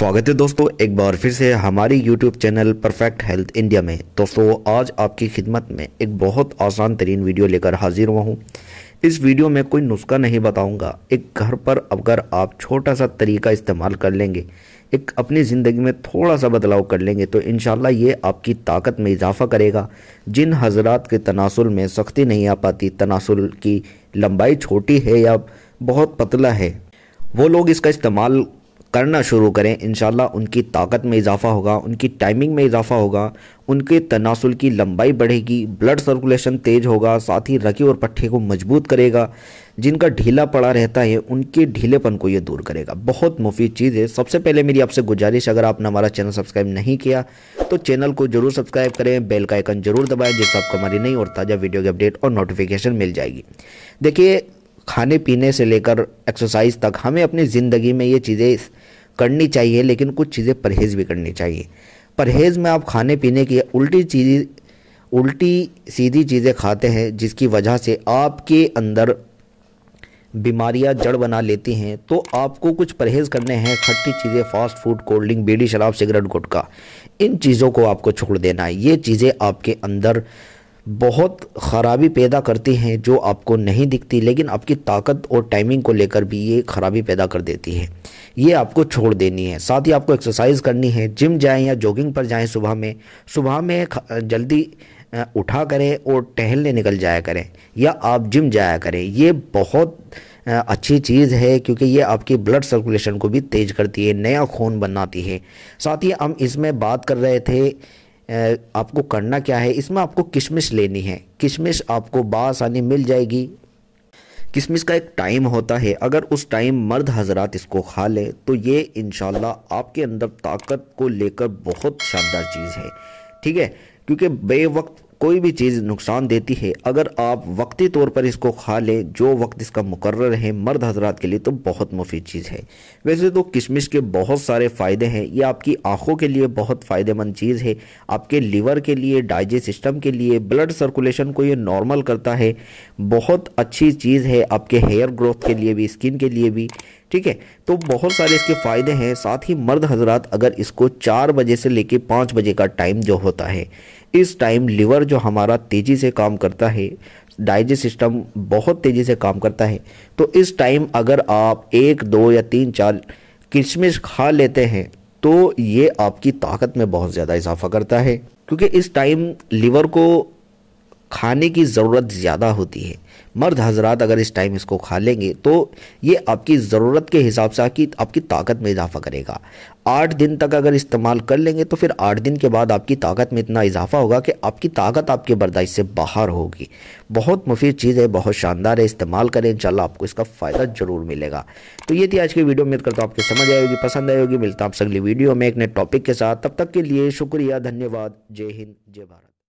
स्वागत है दोस्तों एक बार फिर से हमारी YouTube channel perfect health India में दोस्तों आज आपकी खिदमत में एक बहुत आसान तरीन वीडियो लेकर हाजिर हुआ हूँ इस वीडियो में कोई नुस्खा नहीं बताऊँगा एक घर पर अगर आप छोटा सा तरीका इस्तेमाल कर लेंगे एक अपनी ज़िंदगी में थोड़ा सा बदलाव कर लेंगे तो इन ये आपकी ताकत में इजाफा करेगा जिन हजरात के तनासुल में सख्ती नहीं आ पाती तनासुल की लंबाई छोटी है या बहुत पतला है वो लोग इसका इस्तेमाल करना शुरू करें इन उनकी ताकत में इजाफा होगा उनकी टाइमिंग में इजाफा होगा उनके तनासुल की लंबाई बढ़ेगी ब्लड सर्कुलेशन तेज़ होगा साथ ही रखे और पट्ठे को मजबूत करेगा जिनका ढीला पड़ा रहता है उनके ढीलेपन को ये दूर करेगा बहुत मुफीद चीज़ है सबसे पहले मेरी आपसे गुजारिश अगर आपने हमारा चैनल सब्सक्राइब नहीं किया तो चैनल को जरूर सब्सक्राइब करें बेल का आइकन जरूर दबाएँ जिससे आपको हमारी नई और ताज़ा वीडियो की अपडेट और नोटिफिकेशन मिल जाएगी देखिए खाने पीने से लेकर एक्सरसाइज तक हमें अपनी ज़िंदगी में ये चीज़ें करनी चाहिए लेकिन कुछ चीज़ें परहेज़ भी करनी चाहिए परहेज़ में आप खाने पीने की उल्टी चीज़ उल्टी सीधी चीज़ें खाते हैं जिसकी वजह से आपके अंदर बीमारियां जड़ बना लेती हैं तो आपको कुछ परहेज़ करने हैं खट्टी चीज़ें fast food cold drink beedi शराब सिगरेट गुटखा इन चीज़ों को आपको छोड़ देना है ये चीज़ें आपके अंदर बहुत ख़राबी पैदा करती हैं जो आपको नहीं दिखती लेकिन आपकी ताकत और टाइमिंग को लेकर भी ये ख़राबी पैदा कर देती है ये आपको छोड़ देनी है साथ ही आपको एक्सरसाइज करनी है जिम जाएं या जॉगिंग पर जाएं सुबह में सुबह में जल्दी उठा करें और टहलने निकल जाया करें या आप जिम जाया करें ये बहुत अच्छी चीज़ है क्योंकि ये आपकी ब्लड सर्कुलेशन को भी तेज़ करती है नया खून बनाती है साथ ही हम इसमें बात कर रहे थे आपको करना क्या है इसमें आपको किशमिश लेनी है किशमिश आपको बासानी मिल जाएगी किशमिश का एक टाइम होता है अगर उस टाइम मर्द हजरात इसको खा ले तो ये इन आपके अंदर ताकत को लेकर बहुत शानदार चीज़ है ठीक है क्योंकि बे वक्त कोई भी चीज़ नुकसान देती है अगर आप वक्ती तौर पर इसको खा लें जो वक्त इसका मुकर्र है मर्द हजरात के लिए तो बहुत मुफीद चीज़ है वैसे तो किशमिश के बहुत सारे फ़ायदे हैं ये आपकी आँखों के लिए बहुत फ़ायदेमंद चीज़ है आपके लीवर के लिए डाइजेस्ट सिस्टम के लिए ब्लड सर्कुलेशन को ये नॉर्मल करता है बहुत अच्छी चीज़ है आपके हेयर ग्रोथ के लिए भी स्किन के लिए भी ठीक है तो बहुत सारे इसके फ़ायदे हैं साथ ही मर्द हजरात अगर इसको चार बजे से लेकर पाँच बजे का टाइम जो होता है इस टाइम लीवर जो हमारा तेज़ी से काम करता है डाइजेस्ट सिस्टम बहुत तेज़ी से काम करता है तो इस टाइम अगर आप एक दो या तीन चार किशमिश खा लेते हैं तो ये आपकी ताकत में बहुत ज़्यादा इजाफा करता है क्योंकि इस टाइम लीवर को खाने की ज़रूरत ज़्यादा होती है मर्द हजरात अगर इस टाइम इसको खा लेंगे तो ये आपकी ज़रूरत के हिसाब से आपकी आपकी ताकत में इजाफा करेगा आठ दिन तक अगर इस्तेमाल कर लेंगे तो फिर आठ दिन के बाद आपकी ताकत में इतना इजाफा होगा कि आपकी ताकत आपके बर्दाइश से बाहर होगी बहुत मुफीद चीज़ है बहुत शानदार है इस्तेमाल करें इनशाला आपको इसका फ़ायदा ज़रूर मिलेगा तो ये थी आज की वीडियो उम्मीद करता हूँ आपके समझ आएगी पसंद आएगी मिलता आपसे अगली वीडियो में एक नए टॉपिक के साथ तब तक के लिए शुक्रिया धन्यवाद जय हिंद जय भारत